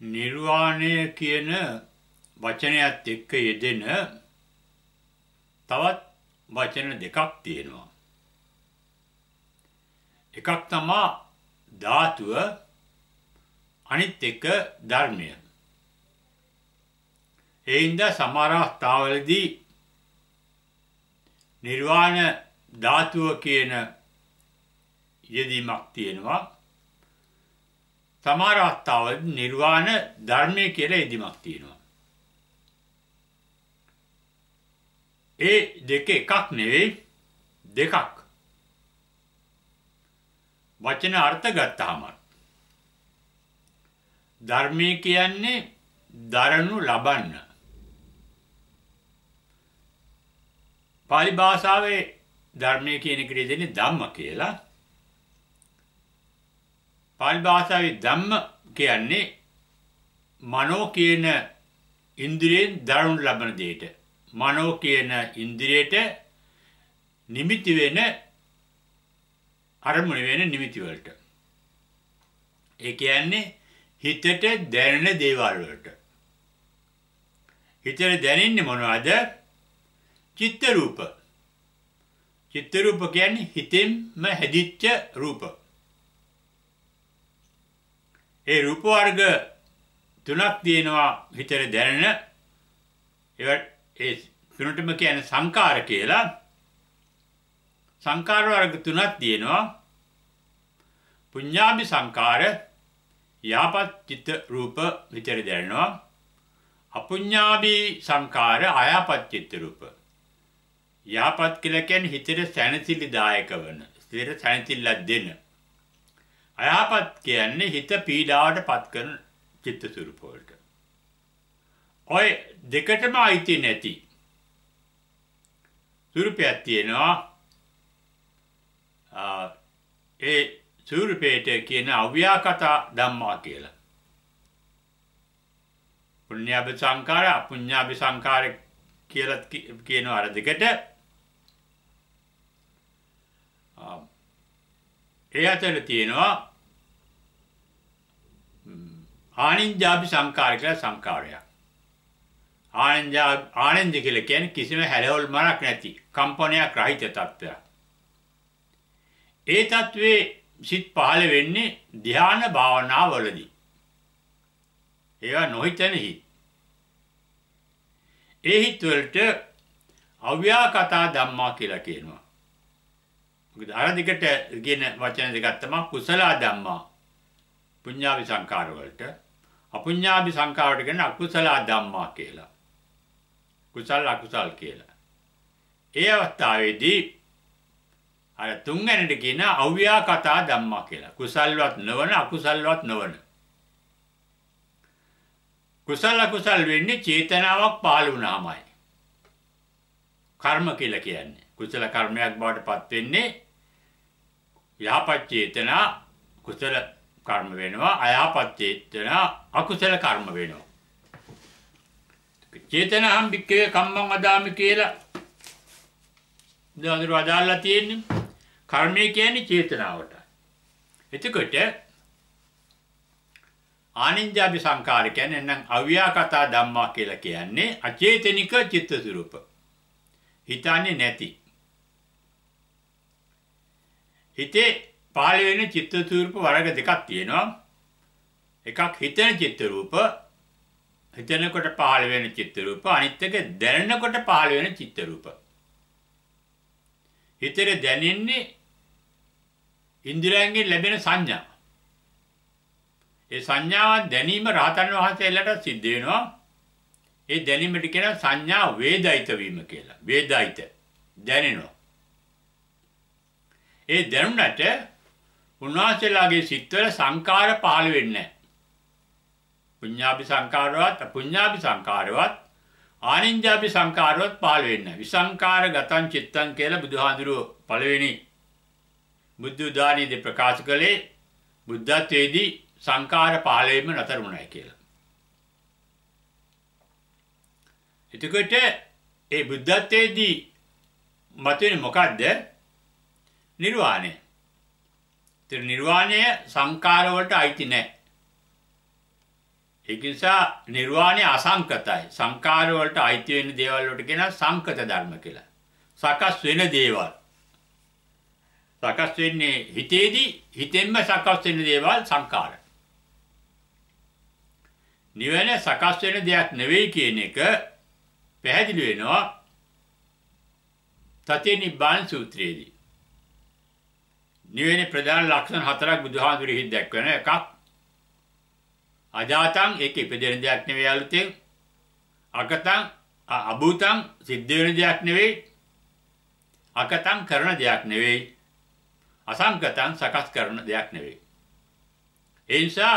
නිර්වාණය කියන වචනයත් එක්ක යෙදෙන තවත් වචන දෙකක් තියෙනවා. එකක් තමා ධාතුව අනිත් එක ධර්මය. ඒ හින්දා සමහර අවස්ථාවලදී නිර්වාණ ධාතුව කියන යෙදීමක් තියෙනවා. සමහර අවස්ථාවලදී නිර්වාණ ධර්මය කියලා ඉදීමක් තියෙනවා. ඒ දෙක එකක් නෙවෙයි දෙකක්. වචන අර්ථ ගත්තාම ධර්මය කියන්නේ දරනු ලබන්න. පාලි භාෂාවේ ධර්මය කියන එකේ දෙන්නේ ධම්ම කියලා. පාලි භාෂාවේ ධම්ම කියන්නේ මනෝ කියන ඉන්ද්‍රියෙන් දරනු ලබන දෙයට. මනෝ කියන ඉන්ද්‍රියට නිමිති වෙන අරමුණ වෙන නිමිති වලට. ඒ කියන්නේ හිතට දැනෙන දේවල් වලට. හිතට දැනෙන්නේ මොනවද? චිත්ත රූප. චිත්ත රූප කියන්නේ හිතෙන්ම හැදිච්ච රූප. ඒ රූප වර්ග තුනක් තියෙනවා හිතට දැනෙන ඒවා ඒ තුනටම කියන්නේ සංකාර කියලා සංකාර වර්ග තුනක් තියෙනවා පුඤ්ඤාභි සංකාර යාපත් චිත්ත රූප විතර දැනෙනවා අපුඤ්ඤාභි සංකාර අයාපත් චිත්ත රූප යාපත් කියලා කියන්නේ හිතට සැනසිලිදායක වන හිතට සැනසිල්ලක් දෙන අයහපත් කියන්නේ හිත පීඩාවට පත් කරන චිත්ත ස්වરૂප වලට. ඔය දෙකටම අයිති නැති ස්වરૂපයක් තියෙනවා. ඒ ස්වરૂපයට කියන අව්‍යාකත ධම්මා කියලා. පුඤ්ඤාභි සංඛාර අපුඤ්ඤාභි සංඛාර කියලා කියනවා අර දෙකට ඒ අතර තියෙනවා ආනින්ජාපි සංකාර කියලා සංකාරයක්. ආනන්ජා ආනන්ද කියලා කියන්නේ කිසිම හැලවල් මරක් නැති කම්පනයක් රහිත තත්ත්වයක්. ඒ තත්ත්වේ සිත් පහළ වෙන්නේ ධ්‍යාන භාවනාවලදී. ඒවා නොහිතන හිත්. ඒ හිත් වලට අව්‍යාකතා ධම්මා කියලා කියනවා. මොකද අර දිගට කියන වචන දෙකක් තමයි කුසල ධම්මා. පුඤ්ඤාවි සංකාර වලට අපුඤ්ඤාවි සංකාරවට කියන අකුසල ධම්මා කියලා. කුසල අකුසල් කියලා. ඒ අවස්ථාවේදී අර තුන්වැනිට කියන අව්‍යා කතා ධම්මා කියලා. කුසල්වත් නොවන අකුසල්වත් නොවන. කුසල අකුසල් වෙන්නේ චේතනාවක් පහළ වුණාමයි. කර්ම කියලා කියන්නේ. කුසල කර්මයක් බවට පත් වෙන්නේ යහපත් චේතනා කුසල කර්ම වෙනවා අයහපත් චේතනා අකුසල කර්ම වෙනවා චේතනහම් භික්කවේ කම්මං අදාමි කියලා දවඳුර අදාල්ලා තියෙන්නේ කර්මය කියන්නේ චේතනාවට එතකොට ආනින්ජාභි සංකාර කියන්නේ නම් අව්‍යාකතා ධම්මා කියලා කියන්නේ අචේතනික චිත්ත ස්වરૂප හිතන්නේ නැති හිතේ පාළ වෙන චිත්ත ස්වරූප වර්ග දෙකක් තියෙනවා. එකක් හිතෙන චිත්ත රූප, හිතෙනකොට පාළ වෙන චිත්ත රූප, අනිත් එක දැනෙනකොට පාළ වෙන චිත්ත රූප. හිතේ දැනෙන්නේ ඉන්ද්‍රයන්ගෙන් ලැබෙන සංඥා. ඒ සංඥාව දැනීම රහතන් වහන්සේලාට සිද්ධ වෙනවා. ඒ දැනීමට කියන සංඥා වේදිත වීම කියලා. වේදිත දැනෙනවා. ඒ දැනුණට උන්වහන්සේලාගේ සිත්වල සංකාර පහළ වෙන්නේ නැහැ. පුඤ්ඤාපි සංකාරවත් අපුඤ්ඤාපි සංකාරවත් ආනිඤ්ඤාපි සංකාරවත් පහළ වෙන්නේ නැහැ. විසංකාර ගතං චිත්තං කියලා බුදුහාඳුරුව පළවෙනි බුද්ධ උදානයේදී ප්‍රකාශ කළේ බුද්ධත්වයේදී සංකාර පහළ වීම නතර වුණායි කියලා. එතකොට ඒ බුද්ධත්වයේදී මතුවේ මොකද්ද? නිර්වාණය. ඒතර නිර්වාණය සංකාර වලට අයිති නැහැ. ඒක නිසා නිර්වාණය අසංකතයි. සංකාර වලට අයිති වෙන දේවල් වලට කියන සංකත ධර්ම කියලා. සකස් වෙන දේවල්. සකස් වෙන්නේ හිතේදී හිතෙන්ම සකස් වෙන දේවල් සංකාර. නිවන සකස් වෙන දෙයක් නෙවෙයි කියන එක පැහැදිලි වෙනවා තතේ නිබ්බාන සූත්‍රයේදී. නිවෙන ප්‍රධාන ලක්ෂණ හතරක් බුදුහාඳුරෙහි දැක්වෙන එකක් අජාතං ඒක ඉපදෙන දෙයක් නෙවෙයි අලුතෙන් අකතං අභූතං සිද්ධ වෙන දෙයක් නෙවෙයි අකතං කරන දෙයක් නෙවෙයි අසංකතං සකස් කරන දෙයක් නෙවෙයි ඒ නිසා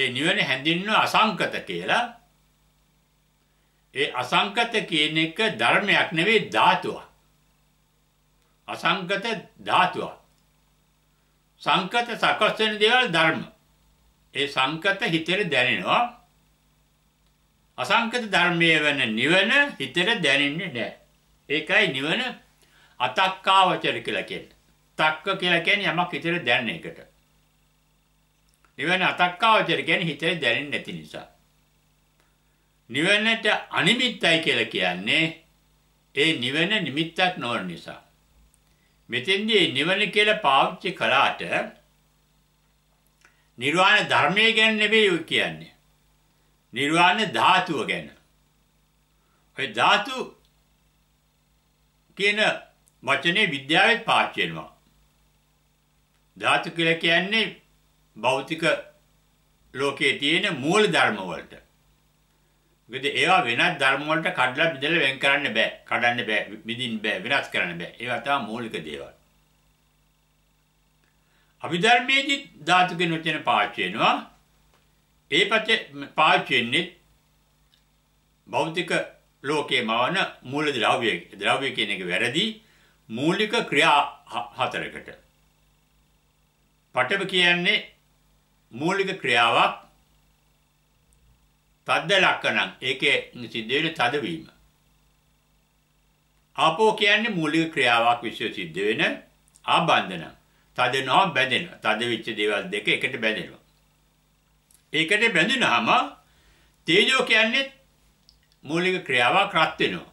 ඒ නිවන හැඳින්වෙන අසංකත කියලා ඒ අසංකත කියන එක ධර්මයක් නෙවෙයි ධාතුවක් අසංකත ධාතුවක් සංකත සකස් වෙන දේවල් ධර්ම. ඒ සංකත හිතේ දැනෙනවා. අසංකත ධර්මයේ වෙන නිවන හිතේ දැනෙන්නේ නැහැ. ඒකයි නිවන අතක්කාවචර කියලා කියන්නේ. තක්ක කියලා කියන්නේ යමක් හිතේ දැනෙන එකට. නිවන අතක්කාවචර කියන්නේ හිතේ දැනෙන්නේ නැති නිසා. නිවනට අනිමිත්තයි කියලා කියන්නේ ඒ නිවන නිමිත්තක් නොවන නිසා. මෙතෙන්දී නිවන කියලා පාවිච්චි කළාට නිර්වාණ ධර්මය ගැන නෙවෙයි කියන්නේ. නිර්වාණ ධාතුව ගැන. ඔය ධාතු කියන වචනේ විද්‍යාවෙත් පාවිච්චි වෙනවා. ධාතු කියලා කියන්නේ භෞතික ලෝකයේ තියෙන මූල ධර්ම වලට. මොකද ඒවා වෙනත් ධර්ම වලට කඩලා බෙදලා වෙන් කරන්න බෑ. කඩන්න බෑ. බෙදින්න බෑ. වෙනස් කරන්න බෑ. ඒවා තමයි මූලික දේවල්. අභිධර්මයේදී ධාතු කියන වචන පාවිච්චි වෙනවා. ඒ පචේ පාවිච්චි වෙන්නේ භෞතික ලෝකයේ මවන මූල ද්‍රව්‍ය ද්‍රව්‍ය කියන එක වැරදි මූලික ක්‍රියා හතරකට. පටව කියන්නේ මූලික ක්‍රියාවක් තද්ද ලක්කණං ඒකේ සිද්ධ වෙන තදවීම. ආපෝ කියන්නේ මූලික ක්‍රියාවක් විශ්ව සිද්ධ වෙන ආබන්ධන. තදනවා බැඳෙනවා. තද වෙච්ච දේවල් දෙක එකට බැඳෙනවා. ඒකට බැඳුනහම තේජෝ කියන්නේ මූලික ක්‍රියාවක් රත් වෙනවා.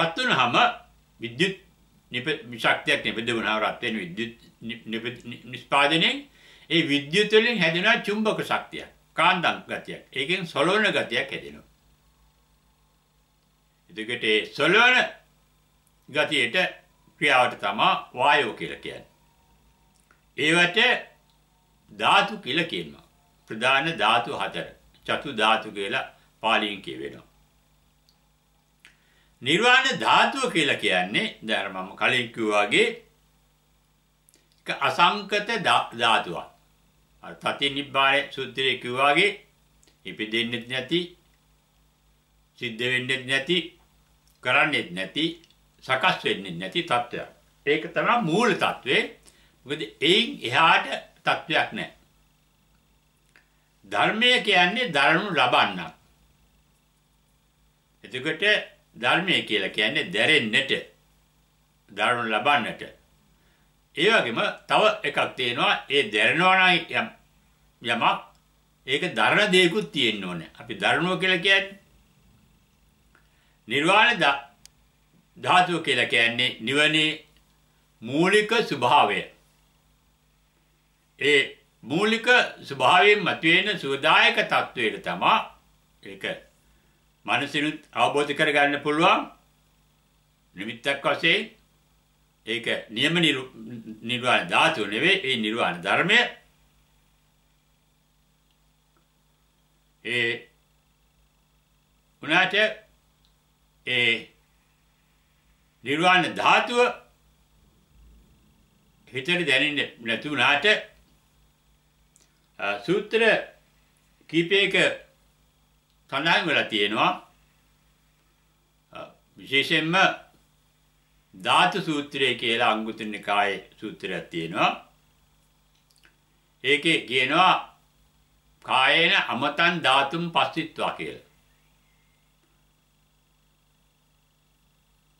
රත් වුනහම විද්‍යුත් ශක්තියක් නිපදවනවා රත් වෙන විද්‍යුත් නිෂ්පාදනයේ ඒ විද්‍යුත් වලින් හැදෙනා චුම්බක ශක්තියක්. කාන්දම් ගතියක්. ඒකෙන් සොලවන ගතියක් හැදෙනවා. එතකොට ඒ සොලවන ගතියට ක්‍රියාවට තමයි වායෝ කියලා කියන්නේ. ඒවට ධාතු කියලා කියනවා. ප්‍රධාන ධාතු හතර. චතු ධාතු කියලා පාලියෙන් කියවෙනවා. නිර්වාණ ධාතුව කියලා කියන්නේ දැන් මම කලින් කිව්වාගේ එක අසංකත ධාතුවක්. තති නිබ්බාය සූත්‍රයේ කිව්වාගේ ඉපදෙන්නේ නැති සිද්ධ වෙන්නේ නැති කරන්නේ නැති සකස් වෙන්නේ නැති තත්ත්වයක්. ඒක තමයි මූල తත්වේ. මොකද එයින් එහාට තත්වයක් නැහැ. ධර්මය කියන්නේ දරනු ලබන්න. එතකොට ධර්මය කියලා කියන්නේ දැරෙන්නට දරනු ලබන්නට ඒ වගේම තව එකක් තියෙනවා ඒ දැරනවා නම් යමක් ඒක දරණ දෙයකුත් තියෙන්න ඕනේ. අපි දරණෝ කියලා කියන්නේ නිර්වාණ ධාතුව කියලා කියන්නේ නිවනේ මූලික ස්වභාවය. ඒ මූලික ස්වභාවයෙන් මතුවෙන සුවදායක තත්වයක තමයි ඒක මනසිනුත් අවබෝධ කරගන්න පුළුවන් නිමිත්තක් වශයෙන් ඒක නියම නිර්වාණ ධාතුව නෙවෙයි ඒ නිර්වාණ ධර්මය. ඒ උනාට ඒ නිර්වාණ ධාතුව හිතට දැනෙන්නේ නැති උනාට සූත්‍ර කීපයක තනහන් වෙලා තියෙනවා විශේෂයෙන්ම ධාතු සූත්‍රය කියලා අංගුත්තර නිකායේ සූත්‍රයක් තියෙනවා. ඒකේ කියනවා කායේන අමතං ධාතුම් පස්සිට්වා කියලා.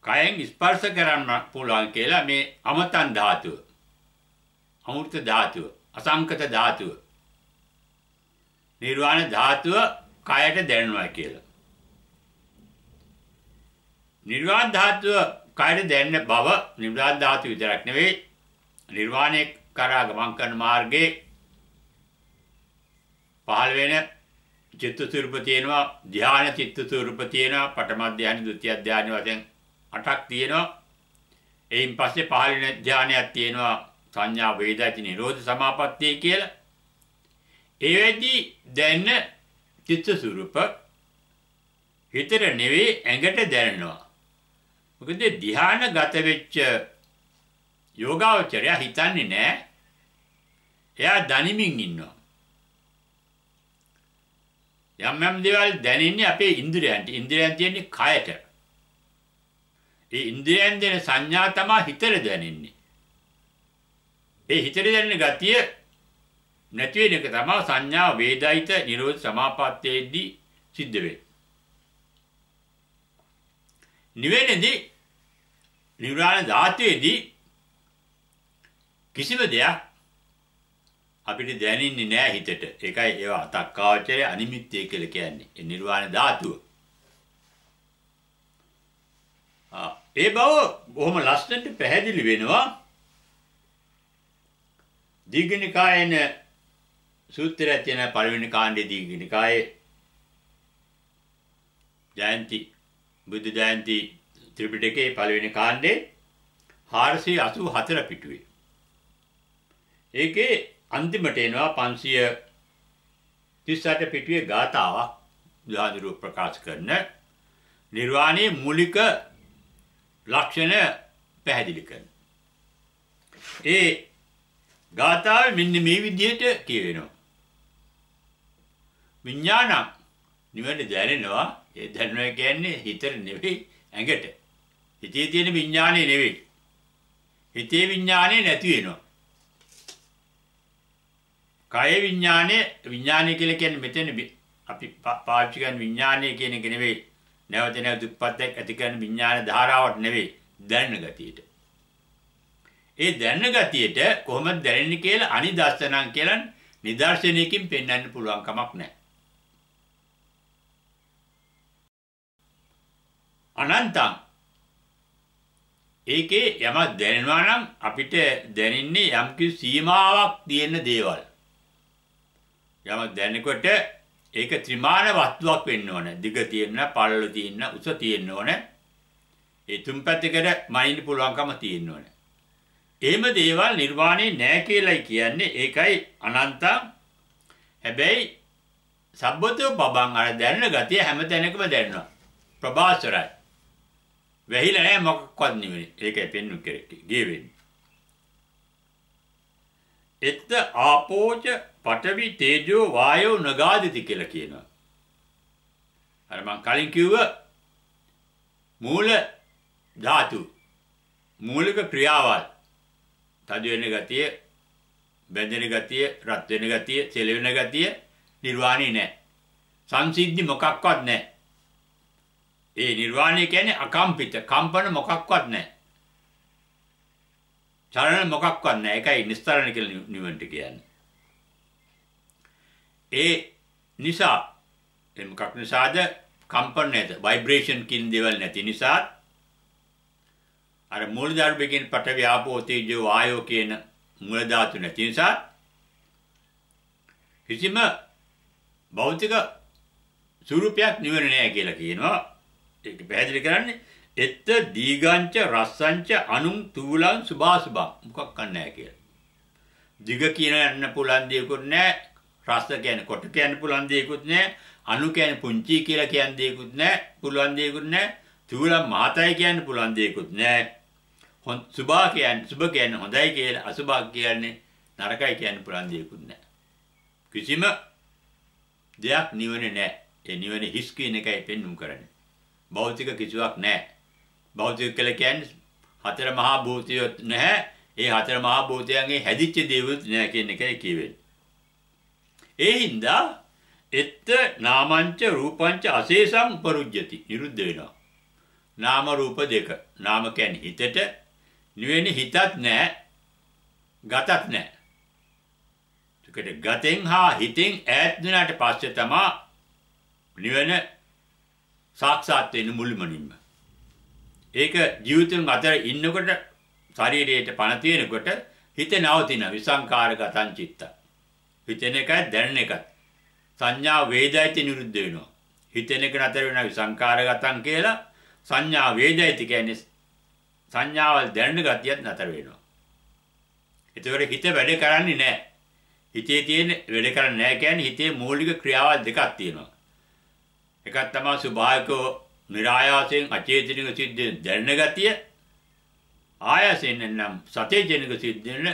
කයෙන් ස්පර්ශ කරන්න පුළුවන් කියලා මේ අමතං ධාතුව. අමෘත ධාතුව, අසංකත ධාතුව. නිර්වාණ ධාතුව කයට දැනෙනවා කියලා. නිර්වාණ ධාතුව කායර දැනෙන බව නිරෝධ ධාතු විතරක් නෙවෙයි නිර්වාණය කරා ගමන් කරන මාර්ගයේ පහළ වෙන චිත්ත ස්වරූප තියෙනවා ධාන චිත්ත ස්වරූප තියෙනවා පඨම ධානි ဒုတိ ය ධානි වශයෙන් අටක් තියෙනවා එයින් පස්සේ පහළ වෙන ධානයක් තියෙනවා සංඥා වේදති නිරෝධ සමාපත්තිය කියලා ඒ වෙදි දැන චිත්ත ස්වරූප හිතට නෙවෙයි ඇඟට දැනෙනවා මොකද ධානාගත වෙච්ච යෝගාවචරය හිතන්නේ නැහැ. එයා දනිමින් ඉන්නවා. යම් යම් දේවල් දැනෙන්නේ අපේ ඉන්ද්‍රියන්ට. ඉන්ද්‍රියන් තියෙන්නේ කයට. ඒ ඉන්ද්‍රියන් දෙන සංඥා තමයි හිතට දැනෙන්නේ. ඒ හිතට දැනෙන ගතිය නැති වෙන එක තමයි සංඥා වේදයිත නිරෝධ සමාපත්තේදී සිද්ධ වෙන්නේ. නිවෙනදී නිර්වාණ ධාතුවේදී කිසිම දෙයක් අපිට දැනෙන්නේ නෑ හිතට. ඒකයි ඒවා අතක්කාවචරය අනිමිත්තය කියලා කියන්නේ. ඒ නිර්වාණ ධාතුව. ඒ බව බොහොම ලස්සනට පැහැදිලි වෙනවා. දීඝනිකායන සූත්‍රය තියෙන පළවෙනි කාණ්ඩයේ දීඝනිකායේ ජයන්ති බුද්ධ ජයන්ති ත්‍රිපිටකයේ පළවෙනි කාණ්ඩේ 484 පිටුවේ. ඒකේ අන්තිමට එනවා 538 පිටුවේ ගාතාවක් බුදුහාඳුරුව ප්‍රකාශ කරන නිර්වාණයේ මූලික ලක්ෂණ පැහැදිලි කරන. ඒ ගාථාවේ මෙන්න මේ විදිහට කියවෙනවා. විඥානං නිවන දැනෙනවා ඒ දැනුම කියන්නේ හිතට නෙවෙයි ඇඟට. හිතේ තියෙන විඥානේ නෙවෙයි. හිතේ විඥානේ නැති වෙනවා. කාය විඥානේ විඥානේ කියලා කියන්නේ මෙතන අපි පාවිච්චි කරන විඥානේ කියන එක නෙවෙයි. නැවත නැවත දුප්පත්යක් ඇති කරන විඥාන ධාරාවට නෙවෙයි දැනන ගතියට. ඒ දැනන ගතියට කොහොමද දැනෙන්නේ කියලා අනිදස්සනම් කියලා නිදර්ශනයකින් පෙන්වන්න පුළුවන් කමක් නැහැ. අනන්තං ඒකේ යමක් දැනෙනවා නම් අපිට දැනෙන්නේ යම්කිසි සීමාවක් තියෙන දේවල්. යමක් දැනෙනකොට ඒක ත්‍රිමාන වස්තුවක් වෙන්න ඕන. දිග තියෙන්න, පළල තියෙන්න, උස තියෙන්න ඕන. ඒ තුන් පැත්තකට මනින්න පුළුවන්කම තියෙන්න ඕන. එහෙම දේවල් නිර්වාණේ නෑ කියලායි කියන්නේ. ඒකයි අනන්ත. හැබැයි සබ්බතෝ පබං අර දැනන ගතිය හැම තැනකම දැනෙනවා. ප්‍රභාස්වරයි. වැහිලා නැහැ මොකක්වත් නෙමෙයි. ඒකයි පෙන්නු කරේ ගේ වෙන්නේ. එත්ත ආපෝච පඨවි තේජෝ වායෝ නගාදිති කියලා කියනවා. අර මං කලින් කිව්ව මූල ධාතු මූලික ක්‍රියාවල් තද වෙන ගතිය බැඳෙන ගතිය රත් වෙන ගතිය සෙල වෙන ගතිය නිර්වාණි නෑ සංසිද්ධි මොකක්වත් නෑ ඒ නිර්වාණය කියන්නේ අකම්පිත. කම්පන මොකක්වත් නැහැ. චලන මොකක්වත් නැහැ. ඒකයි නිස්තරණ කියලා නිවන්ට කියන්නේ. ඒ නිසා ඒ මොකක් නිසාද කම්පන නැද ভাইබ්‍රේෂන් කින් දේවල් නැති නිසා අර මූල ධර්මකින් පඨවි ආපෝ තේජෝ වායෝ කියන මූල ධාතු නැති නිසා කිසිම භෞතික ස්වરૂපයක් නිවන නෑ කියලා කියනවා ඒක පැහැදිලි කරන්නේ එත්ත දීගංච රස්සංච අනුන් තුලං සුභාසුභං මොකක් කන්නේ කියලා. දිග කියන්න පුළුවන් දෙයක්වත් නැහැ. රස කියන්නේ කොට කියන්න පුළුවන් දෙයක්වත් නැහැ. අනු කියන්නේ පුංචි කියලා කියන දෙයක්වත් නැහැ. පුළුවන් දෙයක්වත් නැහැ. තුල මාතයි කියන්න පුළුවන් දෙයක්වත් නැහැ. හොන් සුභා කියන්නේ සුභ කියන්නේ හොඳයි කියලා අසුභා කියන්නේ නරකයි කියන්න පුළුවන් දෙයක්වත් නැහැ. කිසිම දෙයක් නිවනේ නැහැ. ඒ නිවනේ හිස් කියන එකයි පෙන්වුම් කරන්නේ. භෞතික කිසිවක් නැහැ. භෞතික කියලා කියන්නේ හතර මහා භූතියොත් නැහැ. ඒ හතර මහා භූතයන්ගේ හැදිච්ච දේවලුත් නැහැ කියන එකයි කියවෙන්නේ. ඒ හින්දා එත්ත නාමංච රූපංච අශේෂං පරුජ්ජති නිරුද්ධ වෙනවා. නාම රූප දෙක. නාම කියන්නේ හිතට නිවෙන හිතත් නැහැ. ගතත් නැහැ. ඒකට ගතෙන් හා හිතෙන් ඈත් වෙනාට පස්සේ තමයි නිවන සාක්ෂාත් වෙන්න මුළුමනින්ම. ඒක ජීවිතෙන් අතර ඉන්නකොට ශරීරයට පණ තියෙනකොට හිත නවතින විසංකාරගතං චිත්ත. හිතෙන එකයි දැනෙන එකයි. සංඥා වේදයිති නිරුද්ධ වෙනවා. හිතෙන එක නතර වෙන විසංකාරගතං කියලා සංඥා වේදයිති කියන්නේ සංඥාවල් දැනෙන ගතියත් නතර වෙනවා. ඒතකොට හිත වැඩ කරන්නේ නැහැ. හිතේ තියෙන වැඩ කරන්නේ නැහැ කියන්නේ හිතේ මූලික ක්‍රියාවල් දෙකක් තියෙනවා. එකක් තමයි ස්වභාවිකව નિરાයාසයෙන් අචේතනික සිද්ධිය දැනෙන ගතිය. ආයසෙන් නම් සතේජනික සිද්ධියන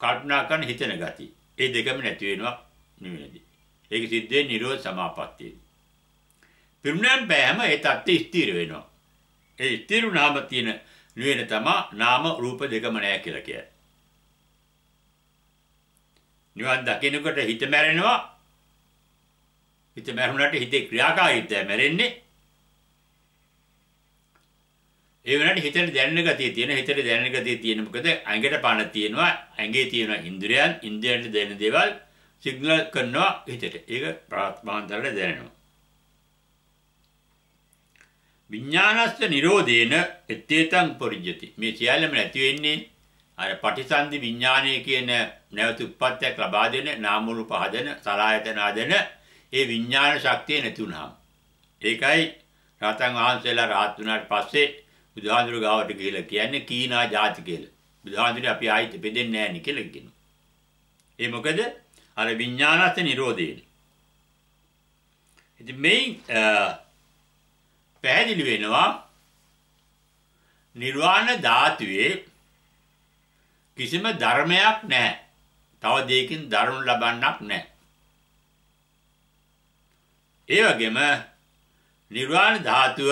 කල්පනා කරන හිතන ගතිය. ඒ දෙකම නැති වෙනවා නිවනදී. ඒක සිද්ධියේ නිරෝධ සමාපත්තියයි. පිරුණම් බෑම ඒ தත්ති ස්ථිර වෙනවා. ඒ ස්ථිර නාම තියෙන නිවන තමයි නාම රූප දෙකම නැහැ කියලා කියන්නේ. නිවන් දකිනකොට හිත මැරෙනවා හිත මැරුණාට හිතේ ක්‍රියාකාරීත්වය මැරෙන්නේ. ඒ වෙනකොට හිතට දැනෙන ගතිය තියෙන හිතට දැනෙන ගතිය තියෙන මොකද ඇඟට පණ තියෙනවා ඇඟේ තියෙන ඉන්ද්‍රියයන් ඉන්ද්‍රියන්ට දැනෙන දේවල් සිග්නල් කරනවා හිතට. ඒක ප්‍රාත්මාන්තරට දැනෙනවා. විඥානස්ස නිරෝධේන එත්තේතං පොරිජ්ජති. මේ සියල්ලම නැති වෙන්නේ අර පටිසන්ධි විඥානය කියන නැවතු උප්පත්තියක් ලබා දෙන නාම රූප හදන සලායතන හදන ඒ විඥාන ශක්තිය නැති වුණාම. ඒකයි රහතන් වහන්සේලා රහත් වුණාට පස්සේ බුදුහාඳුර ගාවට ගිහිල්ලා කියන්නේ කීනා ಜಾති කියලා. බුදුහාඳුර අපි ආයිත් බෙදෙන්නේ නැහැ නේ කියලා කියනවා. ඒ මොකද අර විඥානස්ස නිරෝධයනේ. ඉතින් මේ පැහැදිලි වෙනවා නිර්වාණ ධාතුවේ කිසිම ධර්මයක් නැහැ. තව දෙයකින් ධර්ම ලබන්නක් නැහැ. ඒ වගේම නිර්වාණ ධාතුව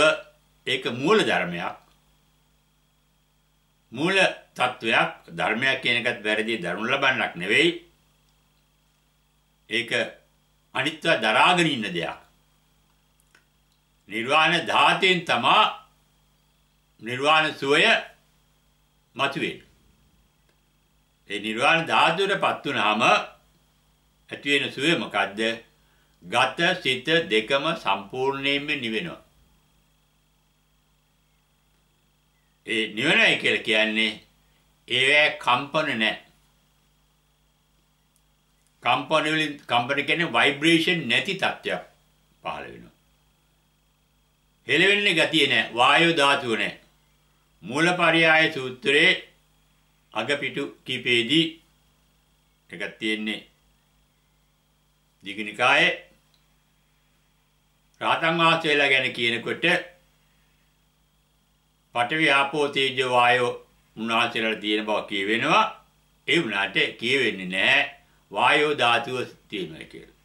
ඒක මූල ධර්මයක්. මූල තත්වයක් ධර්මයක් කියන එකත් වැරදි දරුණු ලබන්නක් නෙවෙයි. ඒක අනිත්‍ය දරාගෙන ඉන්න දෙයක්. නිර්වාණ ධාතයෙන් තමා නිර්වාණ සුවය මතුවේ. ඒ නිර්වාණ ධාතුවටපත් වුනහම ඇති වෙන සුවය මොකද්ද? ගත සිත දෙකම සම්පූර්ණයෙන්ම නිවෙනවා. ඒ නිවනයි කියලා කියන්නේ ඒවැ කම්පන නැහැ. කම්පන වලින් කම්පන කියන්නේ ভাইබ්‍රේෂන් නැති තත්ත්වයක් පහළ වෙනවා. හෙලෙවෙන්නේ ගතිය නැහැ. වායෝ ධාතුව නැහැ. මූලපරියාය සූත්‍රයේ අගපිටු කීපෙදී එකක් තියෙන්නේ. දීගනිකායේ රාතන් වහන්සේලා ගැන කියනකොට පඨවි ආපෝ තේජෝ වායෝ උන්වහන්සේලාට තියෙන බව කියවෙනවා. ඒ වුණාට කියවෙන්නේ නැහැ වායෝ ධාතුව තියෙනවා කියලා.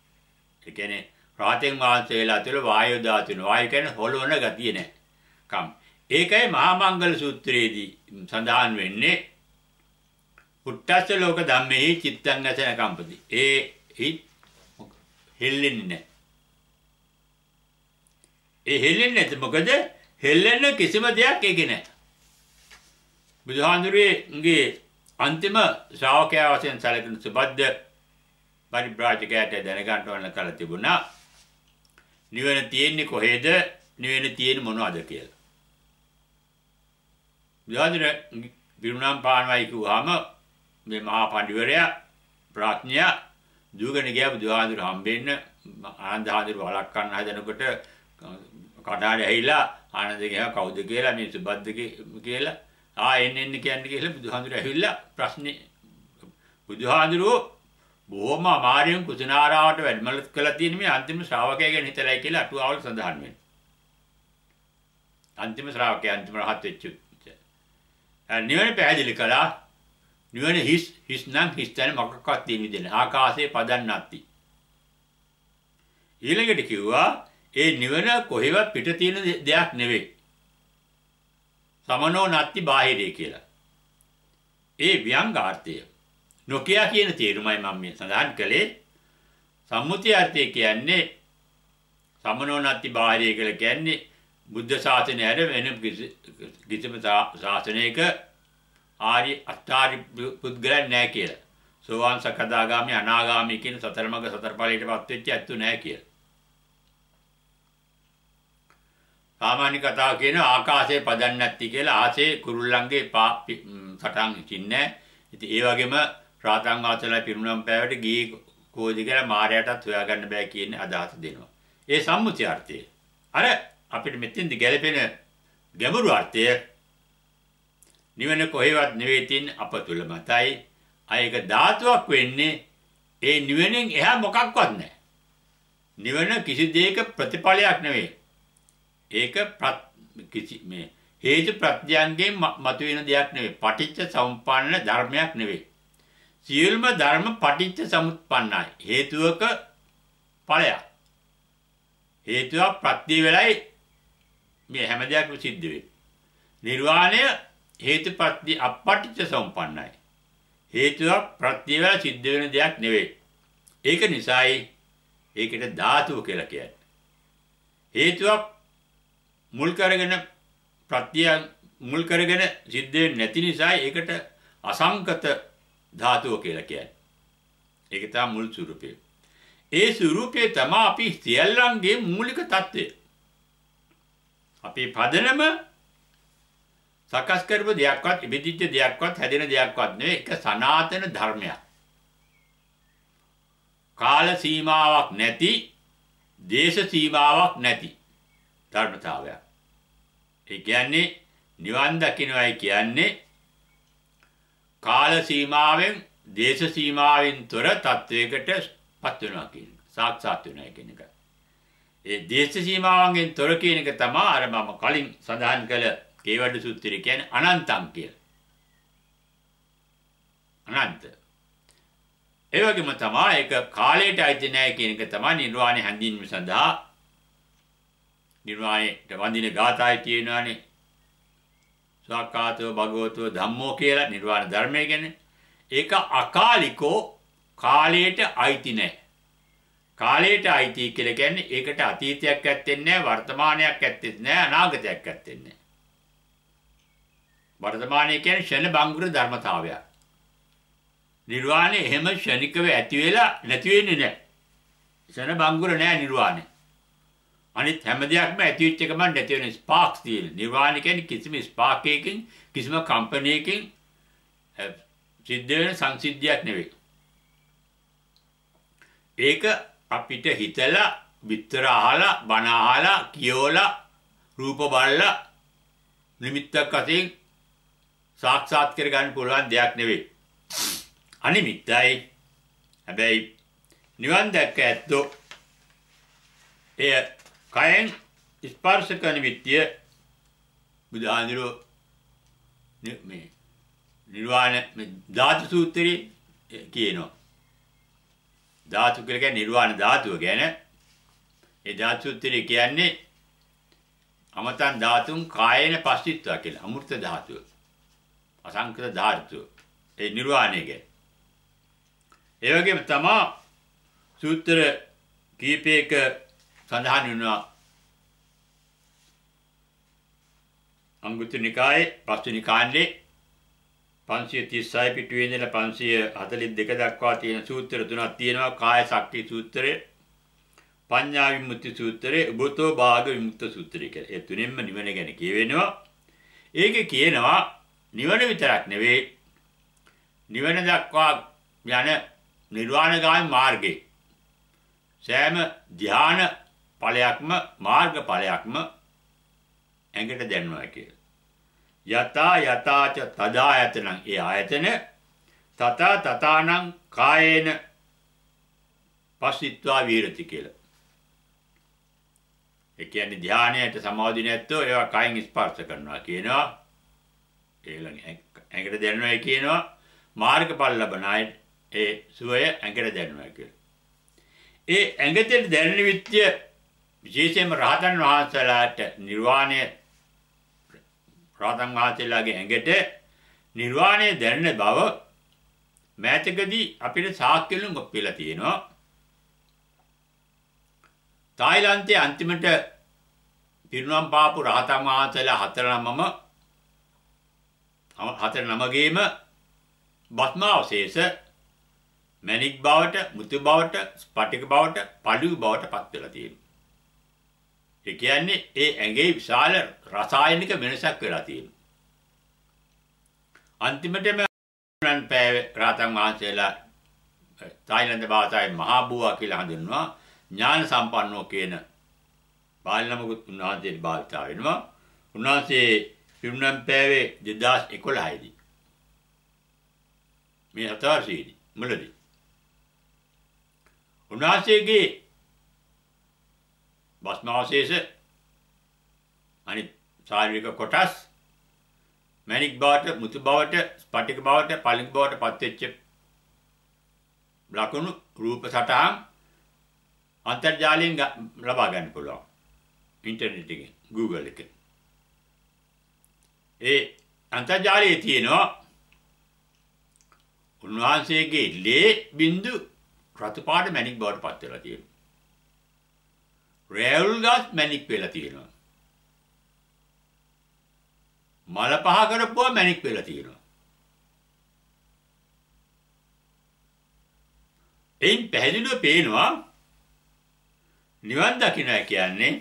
ඒ කියන්නේ රාතන් වහන්සේලා තුළ වායෝ ධාතුන වායු කියන්නේ හොලවන ගතිය නැහැ. කම්. ඒකයි මහා මංගල සූත්‍රයේදී සඳහන් වෙන්නේ උට්ටස්ස ලෝක ධම්මේ චිත්තං නැසන කම්පති. ඒ හිත් හෙල්ලෙන්නේ නැහැ. ඒ හෙල්ලෙන්නේ නැති මොකද හෙල්ලෙන්න කිසිම දෙයක් ඒකේ නැහැ. බුදුහාඳුරේගේ අන්තිම ශ්‍රාවකයා වශයෙන් සැලකෙන සුබද්ද පරිබ්‍රාජකයාට දැනගන්න ඕන කරලා තිබුණා. නිවන තියෙන්නේ කොහෙද? නිවන තියෙන්නේ මොනවද කියලා. බුදුහාඳුරේ විරුණම් පානවයි කිව්වහම මේ මහා පඬිවරයා ප්‍රඥා දුවගෙන ගියා බුදුහාඳුර හම්බෙන්න ආනන්දහාඳුර වළක්වන්න හදනකොට කඩාට ඇහිලා ආනන්ද ගියා කවුද කියලා මේ සුබද්ද කියලා ආ එන්න එන්න කියන්නේ කියලා බුදුහාඳුර ඇහිලා ප්‍රශ්නේ බුදුහාඳුරෝ බොහොම අමාරුවෙන් කුසිනාරාවට වැඩමල කළා තියෙන මේ අන්තිම ශ්‍රාවකයා ගැන හිතලයි කියලා අටුවාවල සඳහන් වෙනවා. අන්තිම ශ්‍රාවකයා අන්තිම රහත් වෙච්ච. නිවන පැහැදිලි කළා. නිවන හිස් හිස් නම් හිස් තැන මොකක්වත් තියෙන්නේ නැහැ. ආකාශයේ පදන්නත්ති. ඊළඟට කිව්වා ඒ නිවන කොහෙවත් පිට තියෙන දෙයක් නෙවෙයි. සමනෝ නත්ති බාහිරේ කියලා. ඒ ව්‍යංගාර්ථය නොකිය කියන තේරුමයි මම මේ සඳහන් කළේ. සම්මුති අර්ථය කියන්නේ සමනෝ නත්ති බාහිරේ කියලා කියන්නේ බුද්ධ ශාසනය හැර වෙන කිසිම ශාසනයක ආර්ය අටාරි පුද්ගලයන් නැහැ කියලා. සෝවාන් සකදාගාමි අනාගාමි කියන සතර මඟ සතර ඵලයටපත් වෙච්ච ඇත්තු නැහැ කියලා. සාමාන්‍ය කතාව කියන ආකාශයේ පදන් නැති කියලා ආසේ කුරුල්ලන්ගේ පා සටන් ඉතින්නේ. ඉතින් ඒ වගේම රාතන් වාසලා පිරුණම් පෑවට ගිහි කෝදි කියලා මාරයටත් හොයාගන්න බෑ කියන අදහස දෙනවා. ඒ සම්මුති අර්ථය. අර අපිට මෙතෙන්දි ගැලපෙන ගැඹුරු අර්ථය නිවන කොහෙවත් නෙවෙයි තින් අප තුල මතයි. අයක ධාතුවක් වෙන්නේ ඒ නිවනෙන් එහා මොකක්වත් නැහැ. නිවන කිසි දෙයක ප්‍රතිඵලයක් නෙවෙයි. ඒක කිසි මේ හේතු ප්‍රත්‍යයන්ගෙන් මතුවෙන දෙයක් නෙවෙයි. පටිච්ච සමුප්පන්න ධර්මයක් නෙවෙයි. සියලුම ධර්ම පටිච්ච සමුප්පන්නයි. හේතුවක ඵලයක්. හේතුව ප්‍රත්‍ය වෙලයි මේ හැම දෙයක්ම සිද්ධ වෙන්නේ. නිර්වාණය හේතුපත්ති අපටිච්ච සම්පන්නයි. හේතුවක් ප්‍රත්‍ය වෙලා සිද්ධ වෙන දෙයක් නෙවෙයි. ඒක නිසායි ඒකට ධාතුව කියලා කියන්නේ. හේතුවක් මුල් කරගෙන ප්‍රත්‍යයන් මුල් කරගෙන සිද්ධ වෙන්නේ නැති නිසා ඒකට අසංකත ධාතුව කියලා කියන්නේ. ඒක තමයි මුල් ස්වરૂපය. ඒ ස්වરૂපය තමයි අපි සියල්ලන්ගේ මූලික தත්ත්වය. අපේ පදනම සකස් කරපු දෙයක්වත් ඉබිදිච්ච දෙයක්වත් හැදෙන දෙයක්වත් නෙවෙයි ඒක සනාතන ධර්මයක්. කාල සීමාවක් නැති, දේශ සීමාවක් නැති ධර්මතාවයක්. ඒ කියන්නේ නිවන් දකින්නයි කියන්නේ කාල සීමාවෙන් දේශ සීමාවෙන් තොර තත්වයකට පත් වෙනවා කියන එක. සාක්ෂාත් වෙනවා කියන එක. ඒ දේශ සීමාවන්ගෙන් තොර කියන එක තමයි අර මම කලින් සඳහන් කළ කේවඩ සූත්‍රය කියන්නේ අනන්තම් කියලා. අනන්ත. ඒ වගේම තමයි ඒක කාලයට අයිති නැහැ කියන එක තමයි නිර්වාණය හැඳින්වීම සඳහා නිර්වාණයට වඳින ගාථායි තියෙනවානේ. සක්කාතෝ භගවතෝ ධම්මෝ කියලා නිර්වාණ ධර්මය ගැන. ඒක අකාලිකෝ කාලයට අයිති නැහැ. කාලයට අයිති කියලා කියන්නේ ඒකට අතීතයක් ඇත්තේ නැහැ, වර්තමානයක් ඇත්තේ නැහැ, අනාගතයක් ඇත්තේ නැහැ. වර්තමානය කියන්නේ ෂණ බංගුර ධර්මතාවයක්. නිර්වාණය එහෙම ෂණිකව ඇති වෙලා නැති වෙන්නේ නැහැ. ෂණ බංගුර නැහැ නිර්වාණය. අනිත් හැම දෙයක්ම ඇති වෙච්ච එකම නැති වෙන ස්පාක්ස් තියෙන. නිර්වාණය කියන්නේ කිසිම ස්පාක් එකකින් කිසිම කම්පන එකකින් සිද්ධ වෙන සංසිද්ධියක් නෙවෙයි. ඒක අපිට හිතලා විතර අහලා බණ අහලා කියෝලා රූප බලලා නිමිත්තක් වශයෙන් සාක්ෂාත් කරගන්න පුළුවන් දෙයක් නෙවෙයි. අනිමිත්තයි. හැබැයි නිවන් දැක්ක ඇත්තෝ එය කයෙන් ස්පර්ශ කරන විත්‍ය බුදාඳුරෝ මේ නිර්වාණ මේ ධාතු සූත්‍රයේ කියනවා ධාතු කියලා කියන්නේ නිර්වාණ ධාතුව ගැන ඒ ධාතු සූත්‍රයේ කියන්නේ අමතන් ධාතුන් කායේන පස්චිත්වා කියලා අමෘත ධාතුව අසංකත ධාතුව ඒ නිර්වාණය ගැන ඒ වගේම තමා සූත්‍ර කීපයක සඳහන් වෙනවා අංගුත්තර නිකායේ පස්වෙනි කාණ්ඩේ 536 පිටුවේ ඉඳලා 542 දක්වා තියෙන සූත්‍ර තුනක් තියෙනවා කාය ශක්ති සූත්‍රය පඤ්ඤා විමුක්ති සූත්‍රය උබතෝ භාග විමුක්ත සූත්‍රය කියලා. ඒ තුනෙන්ම නිවන ගැන කියවෙනවා. ඒකේ කියනවා නිවන විතරක් නෙවෙයි නිවන දක්වා යන නිර්වාණගාමී මාර්ගේ සෑම ධානා ඵලයක්ම මාර්ග ඵලයක්ම ඇඟට දැනනවා කියලා. යතා යතාච තදා ආයතනං ඒ ආයතන තතා තතානං කායේන පස්සිට්වා වීරති කියලා. ඒ කියන්නේ ධානයට සමාධි නැත්තෝ ඒවා කයින් ස්පර්ශ කරනවා කියනවා. ඒලගේ ඇඟට දැනනවා කියනවා. මාර්ගඵල ලබන අය ඒ සුවය ඇඟට දැනනවා කියලා. ඒ ඇඟට දැනෙන විත්‍ය විශේෂයෙන්ම රහතන් වහන්සේලාට නිර්වාණය රහතන් වහන්සේලාගේ ඇඟට නිර්වාණය දැනෙන බව මෑතකදී අපිට සාක්කෙලුම් ඔප්පෙලා තියෙනවා. තායිලන්තයේ අන්තිමට පිරුණම් පාපු රහතන් වහන්සේලා හතරමම හතර නමගේම බත්මාවශේෂ මැණික් බවට මුතු බවට ස්පටික බවට පළු බවට පත් වෙලා තියෙනවා. ඒ කියන්නේ ඒ ඇඟේ විශාල රසායනික වෙනසක් වෙලා තියෙනවා. අන්තිමටම රන් පෑවේ රාතන් වහන්සේලා තායිලන්ත භාෂාවේ මහා බෝවා කියලා හඳුන්වනවා. ඥාන සම්පන්නෝ කියන පාලි නමකුත් උන්වහන්සේට භාවිතා වෙනවා. උන්වහන්සේ පිරුණම් පෑවේ 2011 දී මේ හතරසීදී මුලදී උන්වහන්සේගේ භස්මාවශේෂ අනිත් ශාරීරික කොටස් මැණික් බවට මුතු බවට ස්පටික බවට පලින් බවට පත්වෙච්ච ලකුණු රූප සටහන් අන්තර්ජාලයෙන් ලබා ගන්න පුළුවන් ඉන්ටර්නෙට් එකෙන් Google එකෙන් ඒ අන්තර්ජාලයේ තියෙනවා උන්වහන්සේගේ ලේ බින්දු රතු පාට මැණික් බවට පත් වෙලා තියෙනවා රැවුල්ගත් මැණික් වෙලා තියෙනවා. මල පහ කරපුවා මැණික් වෙලා තියෙනවා. එයින් පැහැදිලිව පේනවා නිවන් දකින්නයි කියන්නේ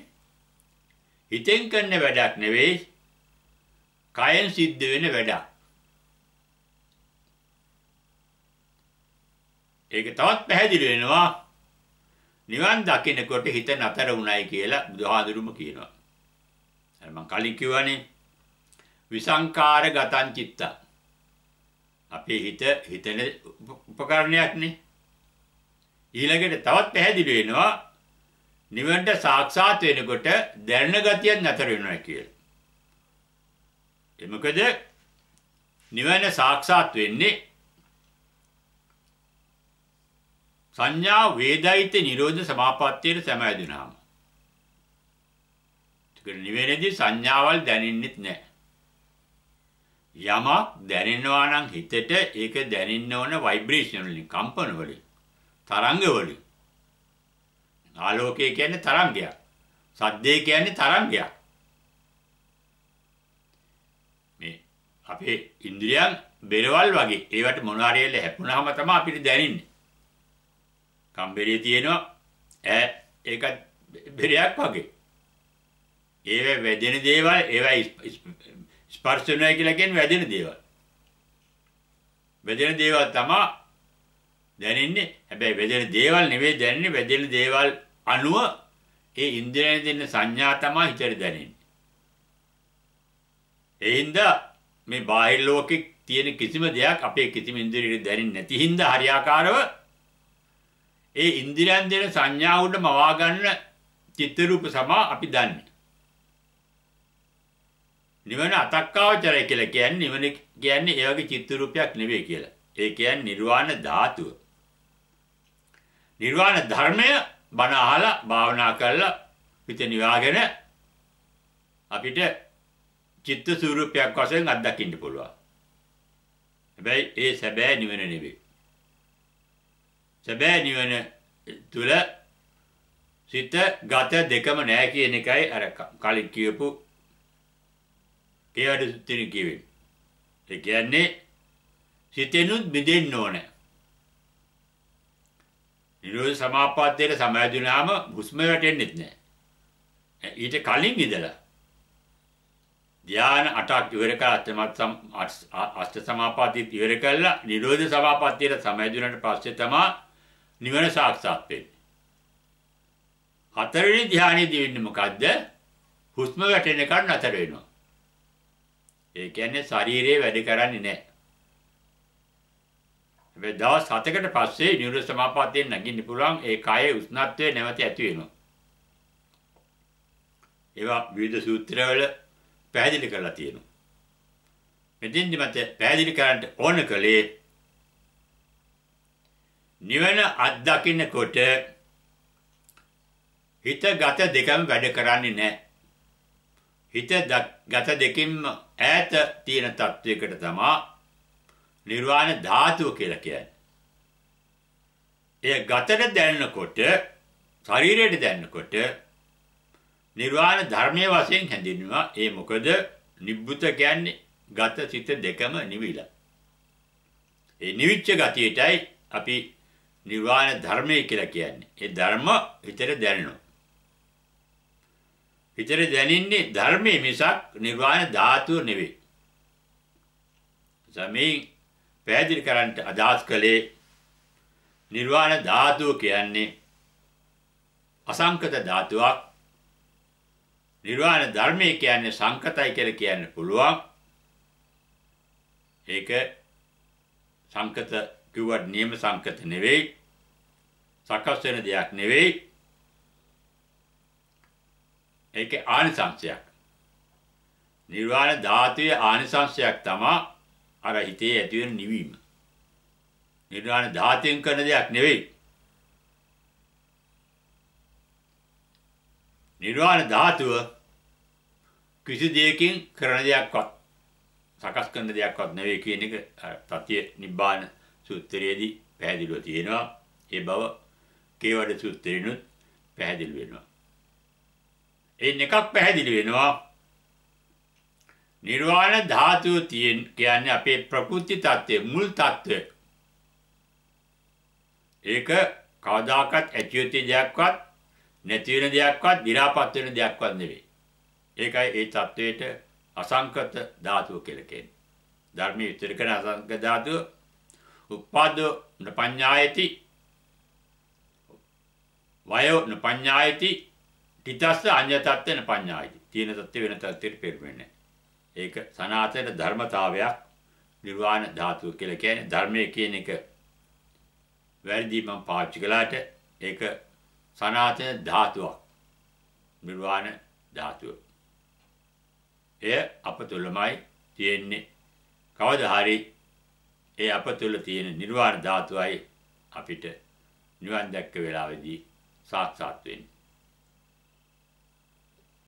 හිතෙන් කරන වැඩක් නෙවෙයි කයෙන් සිද්ධ වෙන වැඩක්. ඒක තවත් පැහැදිලි වෙනවා නිවන් දකින්නකොට හිත නතර වුණයි කියලා බුදුහාඳුරුම කියනවා. අර මම කලින් කිව්වනේ විසංකාර ගතං චිත්ත. අපේ හිත හිතන උපකරණයක් නේ. ඊළඟට තවත් පැහැදිලි වෙනවා නිවන්ට සාක්ෂාත් වෙනකොට දැනෙන ගතියක් නතර වෙනවා කියලා. ඒ මොකද නිවන සාක්ෂාත් වෙන්නේ සංඥා වේදයිත නිරෝධ සමාපත්තියට සමවැදුනහම. ඒකේ නිවැරදි සංඥාවල් දැනෙන්නෙත් නැහැ. යමක් දැනෙනවා නම් හිතට ඒක දැනෙන්න ඕන ভাইබ්‍රේෂන් වලින් කම්පන වලින් තරංග වලින් ආලෝකය කියන්නේ තරංගයක්. සද්දේ කියන්නේ තරංගයක්. මේ අපේ ඉන්ද්‍රියන් බෙරවල් වගේ ඒවට මොන හරි හැපුණාම තමයි අපිට දැනෙන්නේ. ගම්බෙරිය තියෙනවා ඈ ඒක බෙරයක් වගේ. ඒව වැදෙන දේවල් ඒව ස්පර්ශ වෙනවා කියලා කියන්නේ වැදෙන දේවල්. වැදෙන දේවල් තමයි දැනෙන්නේ. හැබැයි වැදෙන දේවල් නෙවෙයි දැනෙන්නේ වැදෙන දේවල් අනුව ඒ ඉන්ද්‍රියයන් දෙන සංඥා තමයි හිතට දැනෙන්නේ. ඒ හින්දා මේ බාහිර ලෝකෙ තියෙන කිසිම දෙයක් අපේ කිසිම ඉන්ද්‍රියෙට දැනෙන්නේ නැති හින්දා හරියාකාරව ඒ ඉන්ද්‍රියන් දෙන සංඥා උඩ මවා ගන්න චිත්ත රූප සමා අපි දන්නේ. නිවන අතක්කාවචරය කියලා කියන්නේ නිවන කියන්නේ ඒ වගේ චිත්ත රූපයක් නෙවෙයි කියලා. ඒ කියන්නේ නිර්වාණ ධාතුව. නිර්වාණ ධර්මය බණ අහලා භාවනා කරලා හිත නිවාගෙන අපිට චිත්ත ස්වරූපයක් වශයෙන් අත්දකින්න පුළුවන්. හැබැයි ඒ සැබෑ නිවන නෙවෙයි. සැබෑ නිවන තුල සිත ගත දෙකම නැහැ කියන එකයි අර කලින් කියපු ඒවට සුත්තිනි කිව්වේ. ඒ කියන්නේ සිතෙනුත් බිඳෙන්න ඕනේ. නිරෝධ සමාපත්තියට සමාදිනාම හුස්ම වැටෙන්නෙත් නැහැ. ඊට කලින් ඉඳලා ධ්‍යාන අටක් ඉවර කළා අත්මත් අෂ්ට සමාපatti ඉවර කළා නිරෝධ සමාපත්තියට සමාදිනාට පස්සේ තමයි නිවන සාක්ෂාත් වෙන්නේ. හතරවෙනි ධානයේදී වෙන්නේ මොකද්ද? හුස්ම වැටෙන එක නතර වෙනවා. ඒ කියන්නේ ශරීරයේ වැඩ කරන්නේ නැහැ. හැබැයි දවස් 7කට පස්සේ නිරෝධ සමාපත්තියෙන් නැගින්න පුළුවන් ඒ කායේ උෂ්ණත්වය නැවත ඇති වෙනවා. ඒවා විවිධ සූත්‍රවල පැහැදිලි කරලා තියෙනවා. මෙදින්දි මත පැහැදිලි කරන්න ඕන කලේ නිවන අත්දකින්නකොට හිත ගත දෙකම වැඩ කරන්නේ නැහැ. හිත ගත දෙකින්ම ඈත තියෙන තත්වයකට තමයි නිර්වාණ ධාතුව කියලා කියන්නේ. එය ගතට දැනනකොට ශරීරයට දැනනකොට නිර්වාණ ධර්මයේ වශයෙන් හැඳින්වෙනවා. ඒ මොකද නිබ්බුත කියන්නේ ගත සිත දෙකම නිවිලා. ඒ නිවිච්ච ගතියටයි අපි නිවාන ධර්මය කියලා කියන්නේ. ඒ ධර්ම හිතට දැනෙනවා. හිතට දැනින්නේ ධර්මයේ මිසක් නිවාන ධාතුව නෙවෙයි. සමේ පැහැදිලි කරන්න අදහස් කළේ නිර්වාණ ධාතුව කියන්නේ අසංකත ධාතුවක්. නිර්වාණ ධර්මය කියන්නේ සංකතයි කියලා කියන්න පුළුවන්. ඒක සංකත කිව්වට නියම සංකත නෙවෙයි. සකස් වෙන දෙයක් නෙවෙයි. ඒකේ ආනිසංශයක්. නිර්වාණ ධාතුවේ ආනිසංශයක් තමයි අර හිතේ ඇතිවෙන නිවීම. නිර්වාණ ධාතයෙන් කරන දෙයක් නෙවෙයි. නිර්වාණ ධාතුව කිසි දෙයකින් කරන දෙයක්වත් සකස් කරන දෙයක්වත් නෙවෙයි කියන එක සත්‍ය නිබ්බාන සූත්‍රයේදී පැහැදිලිව තියෙනවා. ඒ බව කේවඩ සූත්‍රේනොත් පැහැදිලි වෙනවා. එයින් එකක් පැහැදිලි වෙනවා. නිර්වාණ ධාතුව තියෙන කියන්නේ අපේ ප්‍රකෘති தත්ත්වය මුල් தත්ත්වය. ඒක කවදාකවත් ඇතිවෙති දෙයක්වත් නැති වෙන දෙයක්වත් විලාපත් වෙන දෙයක්වත් නෙවෙයි. ඒකයි ඒ தත්වයට අසංකත ධාතුව කියලා කියන්නේ. ධර්මයේ විතර කරන අසංකත ධාතුව උප්පාදෝ නපඤ්ඤායති වයෝ නපඤ්ඤායති තිතස්ස අඤ්ඤ තත්ත්ව නපඤ්ඤායති තියෙන තත්ත්ව වෙන තත්ත්වයට පෙරෙන්නේ ඒක සනාතන ධර්මතාවයක් නිර්වාණ ධාතුව කියලා කියන්නේ ධර්මයේ කියන එක වැරදි මම පාවිච්චි කළාට ඒක සනාතන ධාතුවක් නිර්වාණ ධාතුව එය අප තුළමයි තියෙන්නේ කවදා හරි ඒ අප තුළ තියෙන නිර්වාණ ධාතුවයි අපිට නිවන් දැක්ක වෙලාවේදී සාක්ෂාත් වෙන්නේ.